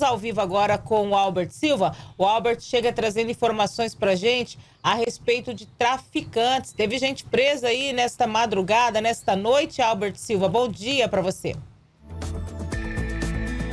Estamos ao vivo agora com o Albert Silva. O Albert chega trazendo informações para gente a respeito de traficantes. Teve gente presa aí nesta madrugada, nesta noite, Albert Silva. Bom dia para você.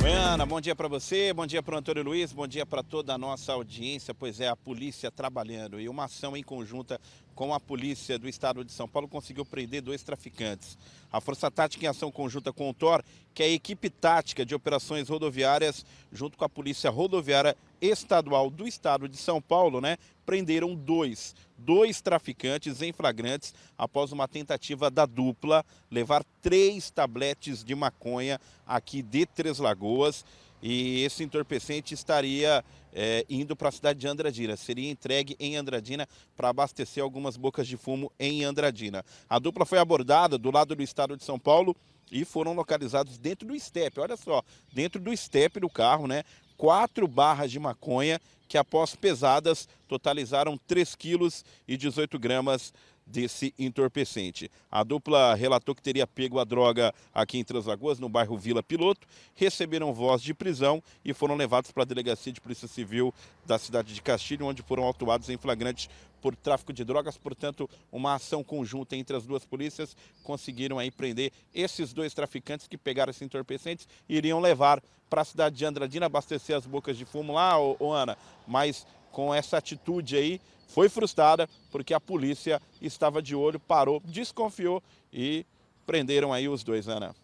Oi, Ana, bom dia para você, bom dia para o Antônio Luiz, bom dia para toda a nossa audiência. Pois é, a polícia trabalhando e uma ação em conjunta com a polícia do estado de São Paulo, conseguiu prender dois traficantes. A Força Tática em Ação Conjunta com o TOR, que é a equipe tática de operações rodoviárias, junto com a Polícia Rodoviária Estadual do estado de São Paulo, né? Prenderam dois, dois traficantes em flagrantes após uma tentativa da dupla levar três tabletes de maconha aqui de Três Lagoas e esse entorpecente estaria é, indo para a cidade de Andradina. Seria entregue em Andradina para abastecer algumas bocas de fumo em Andradina. A dupla foi abordada do lado do estado de São Paulo e foram localizados dentro do estepe. Olha só, dentro do estepe do carro, né? Quatro barras de maconha que após pesadas totalizaram 3 quilos e 18 gramas desse entorpecente. A dupla relatou que teria pego a droga aqui em Translagoas, no bairro Vila Piloto, receberam voz de prisão e foram levados para a delegacia de Polícia Civil da cidade de Castilho, onde foram autuados em flagrante por tráfico de drogas. Portanto, uma ação conjunta entre as duas polícias conseguiram aí prender esses dois traficantes que pegaram esses entorpecentes e iriam levar para a cidade de Andradina abastecer as bocas de fumo lá, ô, ô Ana, mas com essa atitude aí foi frustrada porque a polícia estava de olho, parou, desconfiou e prenderam aí os dois, né, Ana.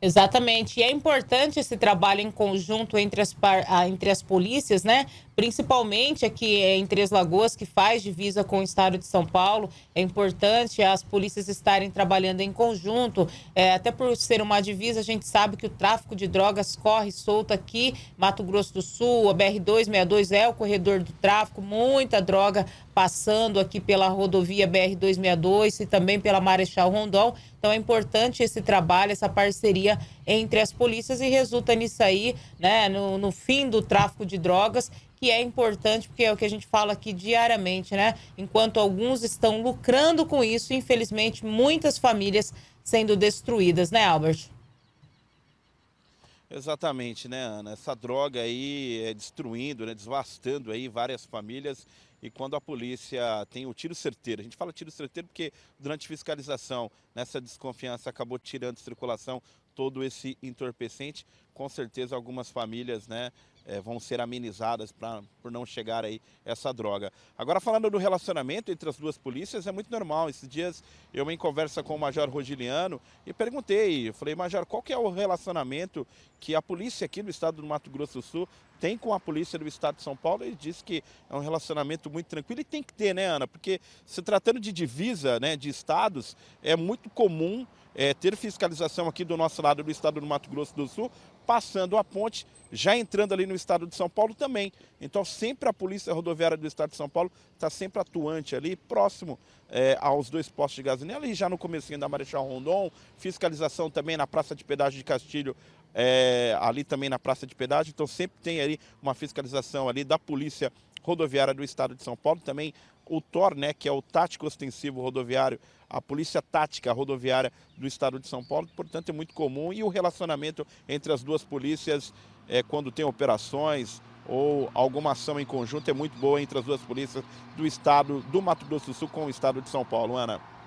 Exatamente. E é importante esse trabalho em conjunto entre as, ah, entre as polícias, né? Principalmente aqui eh, em Três Lagoas, que faz divisa com o estado de São Paulo. É importante as polícias estarem trabalhando em conjunto. É, até por ser uma divisa, a gente sabe que o tráfico de drogas corre solto aqui. Mato Grosso do Sul, a BR-262 é o corredor do tráfico, muita droga passando aqui pela rodovia BR-262 e também pela Marechal Rondon. Então é importante esse trabalho, essa parceria entre as polícias e resulta nisso aí, né, no, no fim do tráfico de drogas que é importante, porque é o que a gente fala aqui diariamente, né? Enquanto alguns estão lucrando com isso, infelizmente, muitas famílias sendo destruídas, né, Albert? Exatamente, né, Ana? Essa droga aí é destruindo, né, desvastando aí várias famílias. E quando a polícia tem o tiro certeiro, a gente fala tiro certeiro porque durante fiscalização, nessa desconfiança acabou tirando de circulação todo esse entorpecente, com certeza algumas famílias, né, é, vão ser amenizadas pra, por não chegar aí essa droga. Agora, falando do relacionamento entre as duas polícias, é muito normal. Esses dias eu, em conversa com o Major Rogiliano, e perguntei, eu falei, Major, qual que é o relacionamento que a polícia aqui do estado do Mato Grosso do Sul tem com a polícia do estado de São Paulo, e diz que é um relacionamento muito tranquilo e tem que ter, né, Ana? Porque se tratando de divisa, né, de estados, é muito comum é, ter fiscalização aqui do nosso lado do estado do Mato Grosso do Sul, passando a ponte, já entrando ali no estado de São Paulo também. Então, sempre a Polícia Rodoviária do estado de São Paulo está sempre atuante ali, próximo é, aos dois postos de gasolina, ali já no comecinho da Marechal Rondon, fiscalização também na Praça de Pedágio de Castilho, é, ali também na praça de pedágio. Então sempre tem ali uma fiscalização ali da polícia rodoviária do estado de São Paulo, também o TOR, né, que é o tático ostensivo rodoviário, a polícia tática rodoviária do estado de São Paulo, portanto é muito comum e o relacionamento entre as duas polícias é, quando tem operações ou alguma ação em conjunto é muito boa entre as duas polícias do estado do Mato Grosso do Sul com o estado de São Paulo, Ana.